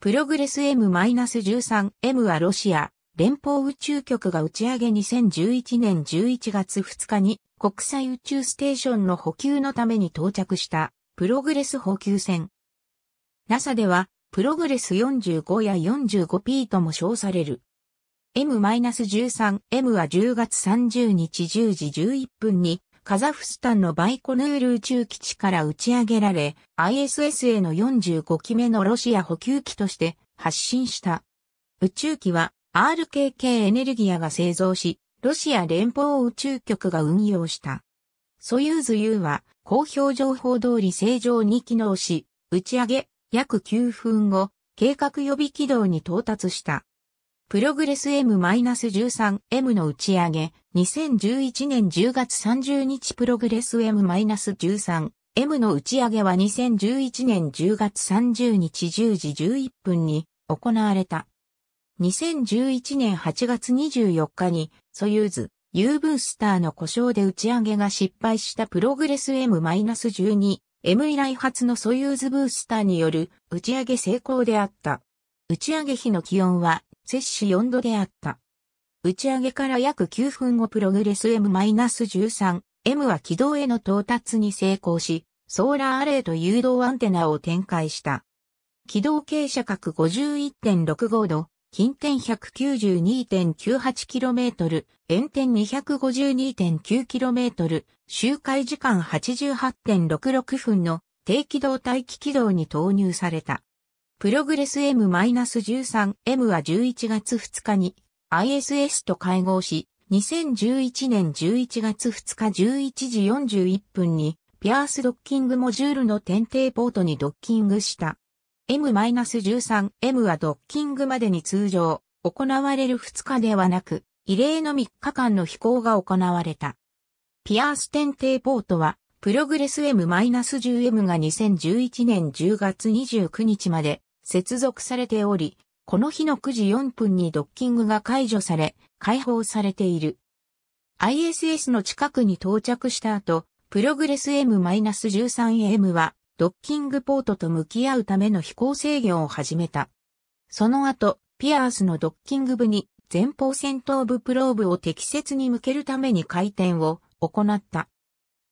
プログレス M-13、M はロシア、連邦宇宙局が打ち上げ2011年11月2日に国際宇宙ステーションの補給のために到着したプログレス補給船。NASA ではプログレス45や 45P とも称される。M-13、M は10月30日10時11分にカザフスタンのバイコヌール宇宙基地から打ち上げられ、ISS への45機目のロシア補給機として発信した。宇宙機は RKK エネルギアが製造し、ロシア連邦宇宙局が運用した。ソユーズ U は公表情報通り正常に機能し、打ち上げ約9分後、計画予備軌道に到達した。プログレス M-13M の打ち上げ、2011年10月30日プログレス M-13M の打ち上げは2011年10月30日10時11分に行われた。2011年8月24日にソユーズ U ブースターの故障で打ち上げが失敗したプログレス M-12M 以来初のソユーズブースターによる打ち上げ成功であった。打ち上げ日の気温は摂氏4度であった。打ち上げから約9分後プログレス M-13、M は軌道への到達に成功し、ソーラーアレイと誘導アンテナを展開した。軌道傾斜角51.65度、近点 192.98km、円点 252.9km、周回時間88.66分の低軌道待機軌道に投入された。プログレス M-13M は11月2日に ISS と会合し、2011年11月2日11時41分にピアースドッキングモジュールの点定ポートにドッキングした。M-13M はドッキングまでに通常行われる2日ではなく、異例の3日間の飛行が行われた。ピアース点定ポートは、プログレス M-10M が2011年10月29日まで接続されており、この日の9時4分にドッキングが解除され、解放されている。ISS の近くに到着した後、プログレス M-13M は、ドッキングポートと向き合うための飛行制御を始めた。その後、ピアースのドッキング部に前方戦闘部プローブを適切に向けるために回転を行った。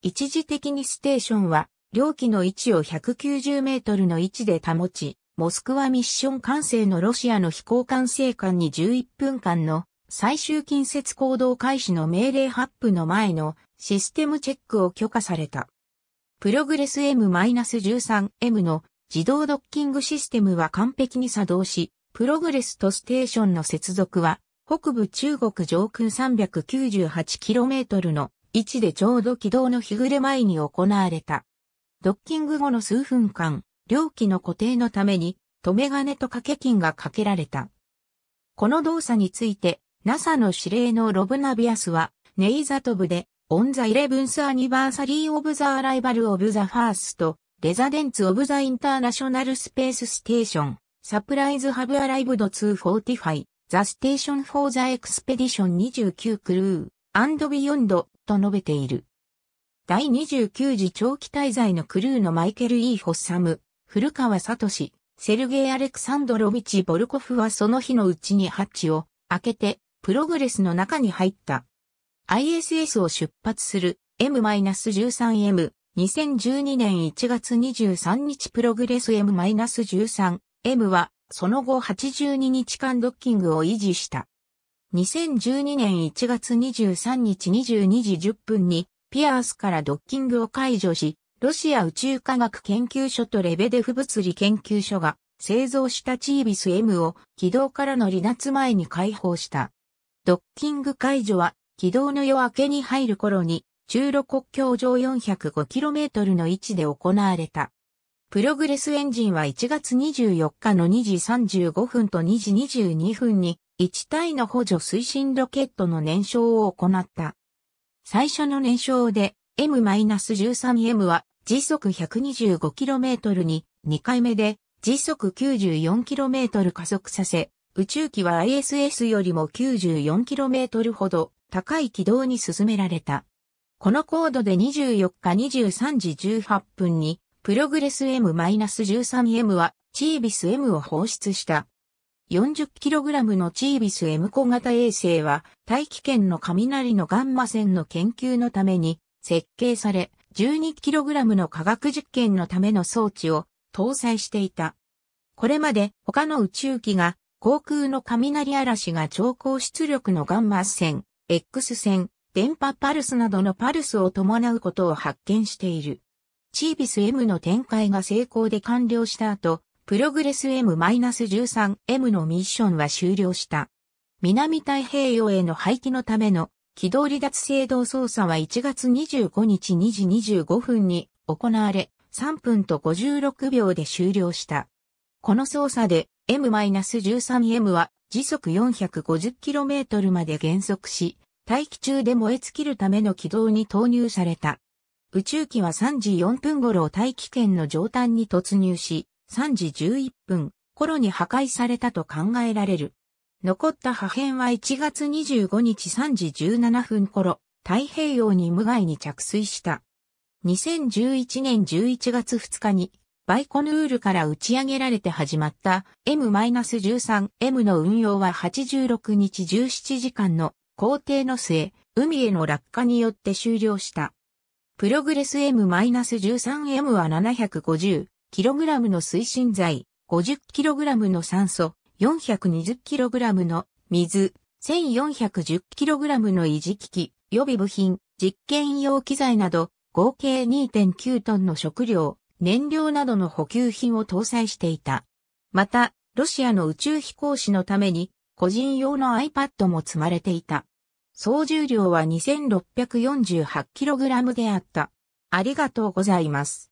一時的にステーションは、両機の位置を190メートルの位置で保ち、モスクワミッション完成のロシアの飛行管制官に11分間の最終近接行動開始の命令発布の前のシステムチェックを許可された。プログレス M-13M の自動ドッキングシステムは完璧に作動し、プログレスとステーションの接続は北部中国上空 398km の位置でちょうど軌道の日暮れ前に行われた。ドッキング後の数分間、両機の固定のために、止め金と掛け金がかけられた。この動作について、NASA の司令のロブナビアスは、ネイザトブで、オンザイレブンスアニバーサリーオブザアライバルオブザファースト、レザデンツオブザインターナショナルスペースステーション、サプライズハブアライブド2フォーティファイ、ザステーションフォーザエクスペディション29クルー、アンドビヨンド、と述べている。第29次長期滞在のクルーのマイケル・イー・ホッサム、古川聡、セルゲイ・アレクサンドロビチ・ボルコフはその日のうちにハッチを開けて、プログレスの中に入った。ISS を出発する M-13M 2012年1月23日プログレス M-13M はその後82日間ドッキングを維持した。2012年1月23日22時10分にピアースからドッキングを解除し、ロシア宇宙科学研究所とレベデフ物理研究所が製造したチービス M を軌道からの離脱前に解放した。ドッキング解除は軌道の夜明けに入る頃に中路国境上 405km の位置で行われた。プログレスエンジンは1月24日の2時35分と2時22分に1体の補助推進ロケットの燃焼を行った。最初の燃焼で M-13M は時速 125km に2回目で時速 94km 加速させ、宇宙機は ISS よりも 94km ほど高い軌道に進められた。この高度で24日23時18分に、プログレス M-13M はチービス M を放出した。40kg のチービス M 小型衛星は大気圏の雷のガンマ線の研究のために設計され、12kg の科学実験のための装置を搭載していた。これまで他の宇宙機が航空の雷嵐が超高出力のガンマ線、X 線、電波パルスなどのパルスを伴うことを発見している。チービス M の展開が成功で完了した後、プログレス M-13M のミッションは終了した。南太平洋への廃棄のための軌道離脱制動操作は1月25日2時25分に行われ、3分と56秒で終了した。この操作で M-13M は時速 450km まで減速し、大気中で燃え尽きるための軌道に投入された。宇宙機は3時4分頃大気圏の上端に突入し、3時11分頃に破壊されたと考えられる。残った破片は1月25日3時17分頃、太平洋に無害に着水した。2011年11月2日に、バイコヌールから打ち上げられて始まった M-13M の運用は86日17時間の工程の末、海への落下によって終了した。プログレス M-13M は 750kg の推進剤、50kg の酸素、420kg の水、1410kg の維持機器、予備部品、実験用機材など、合計2.9トンの食料、燃料などの補給品を搭載していた。また、ロシアの宇宙飛行士のために、個人用の iPad も積まれていた。総重量は 2648kg であった。ありがとうございます。